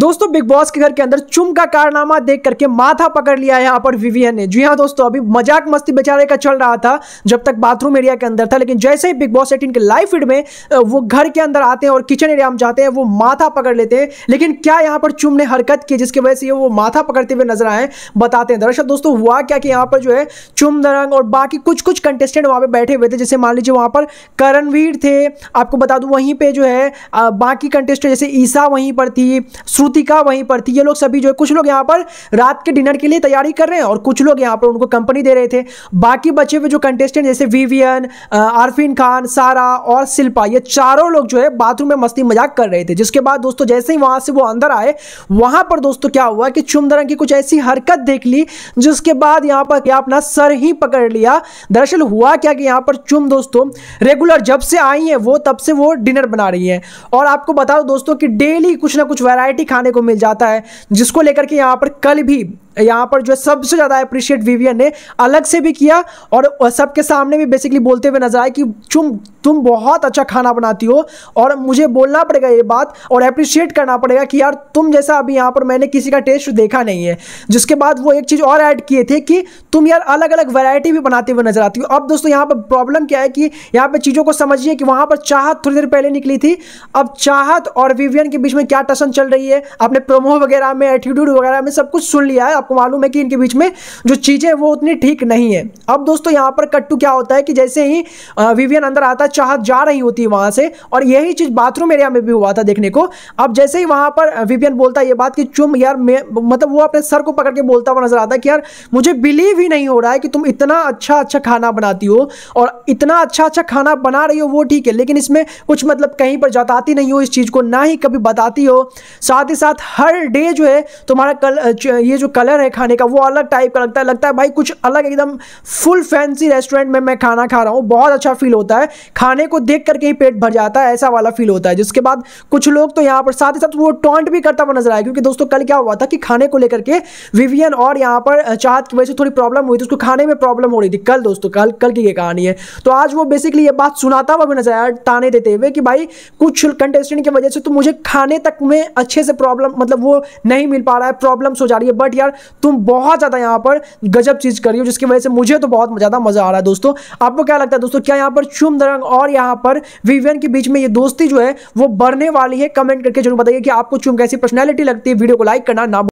दोस्तों big boss के घर के अंदर चुम का कारनामा देख करके माथा पकड़ लिया यहाँ पर विवियन ने जी हाँ दोस्तों अभी मजाक मस्ती बेचारे का चल रहा था जब तक बाथरूम एरिया के अंदर था लेकिन जैसे ही बिग बॉस एटीन के लाइव फीड में वो घर के अंदर आते हैं और किचन एरिया में जाते हैं वो माथा पकड़ लेते हैं लेकिन क्या यहाँ पर चुम ने हरकत की जिसकी वजह से वो माथा पकड़ते हुए नजर आए बताते हैं दरअसल दोस्तों हुआ क्या कि यहाँ पर जो है चुम दरंग और बाकी कुछ कुछ कंटेस्टेंट वहाँ पर बैठे हुए थे जैसे मान लीजिए वहाँ पर करणवीर थे आपको बता दूँ वहीं पर जो है बाकी कंटेस्टेंट जैसे ईसा वहीं पर थी श्रुतिका वहीं पर थी ये लोग सभी जो है कुछ लोग यहाँ पर रात के डिनर के लिए तैयारी कर रहे हैं और कुछ लोग यहाँ पर उनको कंपनी दे रहे थे बाकी बचे हुए जो कंटेस्टेंट जैसे विवियन आरफिन खान सारा और शिल्पा ये चारों लोग जो है बाथरूम में मस्ती मजाक कर रहे थे जिसके बाद दोस्तों जैसे ही वहां से वो अंदर आए वहां पर दोस्तों क्या हुआ कि चुमदरंग की कुछ ऐसी हरकत देख ली जिसके बाद यहाँ पर क्या अपना सर ही पकड़ लिया दरअसल हुआ क्या कि यहाँ पर चुम दोस्तों रेगुलर जब से आई है वो तब से वो डिनर बना रही है और आपको बता दो दोस्तों कि डेली कुछ ना कुछ वैरायटी खाने दिखाने को मिल जाता है जिसको लेकर के यहाँ पर कल भी यहाँ पर जो है सबसे ज़्यादा अप्रिशिएट विवियन ने अलग से भी किया और सबके सामने भी बेसिकली बोलते हुए नजर आए कि तुम तुम बहुत अच्छा खाना बनाती हो और मुझे बोलना पड़ेगा ये बात और अप्रिशिएट करना पड़ेगा कि यार तुम जैसा अभी यहाँ पर मैंने किसी का टेस्ट देखा नहीं है जिसके बाद वो एक चीज़ और ऐड किए थे कि तुम यार अलग अलग वैरायटी भी बनाते हुए नजर आती हो अब दोस्तों यहाँ पर प्रॉब्लम क्या है कि यहाँ पर चीज़ों को समझिए कि वहाँ पर चाहत थोड़ी देर पहले निकली थी अब चाहत और विवियन के बीच में क्या टसन चल रही है आपने प्रोमो वगैरह में एटीट्यूड वगैरह में सब कुछ सुन लिया है आपको मालूम है कि इनके बीच में जो चीज़ें वो उतनी ठीक नहीं है अब दोस्तों यहाँ पर कट्टू क्या होता है कि जैसे ही विवियन अंदर आता है चाहत जा रही होती है वहाँ से और यही चीज़ बाथरूम एरिया में भी हुआ था देखने को अब जैसे ही वहाँ पर विवियन बोलता है ये बात कि चुम यार मतलब वो अपने सर को पकड़ के बोलता हुआ नजर आता है कि यार मुझे बिलीव ही नहीं हो रहा है कि तुम इतना अच्छा अच्छा खाना बनाती हो और इतना अच्छा अच्छा खाना बना रही हो वो ठीक है लेकिन इसमें कुछ मतलब कहीं पर जताती नहीं हो इस चीज़ को ना ही कभी बताती हो साथ ही साथ हर डे जो है तुम्हारा कल ये जो कलर कलर है खाने का वो अलग टाइप का लगता है लगता है भाई कुछ अलग एकदम फुल फैंसी रेस्टोरेंट में मैं खाना खा रहा हूँ बहुत अच्छा फील होता है खाने को देख करके ही पेट भर जाता है ऐसा वाला फील होता है जिसके बाद कुछ लोग तो यहाँ पर साथ ही साथ वो टॉन्ट भी करता हुआ नजर आया क्योंकि दोस्तों कल क्या हुआ था कि खाने को लेकर के विवियन और यहाँ पर चाहत की वजह से थोड़ी प्रॉब्लम हुई थी उसको खाने में प्रॉब्लम हो रही थी कल दोस्तों कल कल की ये कहानी है तो आज वो बेसिकली ये बात सुनाता हुआ भी नजर आया ताने देते हुए कि भाई कुछ कंटेस्टेंट की वजह से तो मुझे खाने तक में अच्छे से प्रॉब्लम मतलब वो नहीं मिल पा रहा है प्रॉब्लम्स हो जा रही है बट यार तुम बहुत ज़्यादा यहां पर गजब चीज़ कर रही हो जिसकी वजह से मुझे तो बहुत ज़्यादा मज़ा आ रहा है दोस्तों आपको क्या लगता है दोस्तों क्या यहां पर शुम दरंग और यहां पर विवियन के बीच में ये दोस्ती जो है वो बढ़ने वाली है कमेंट करके जरूर बताइए कि आपको चुम कैसी पर्सनैलिटी लगती है वीडियो को लाइक करना ना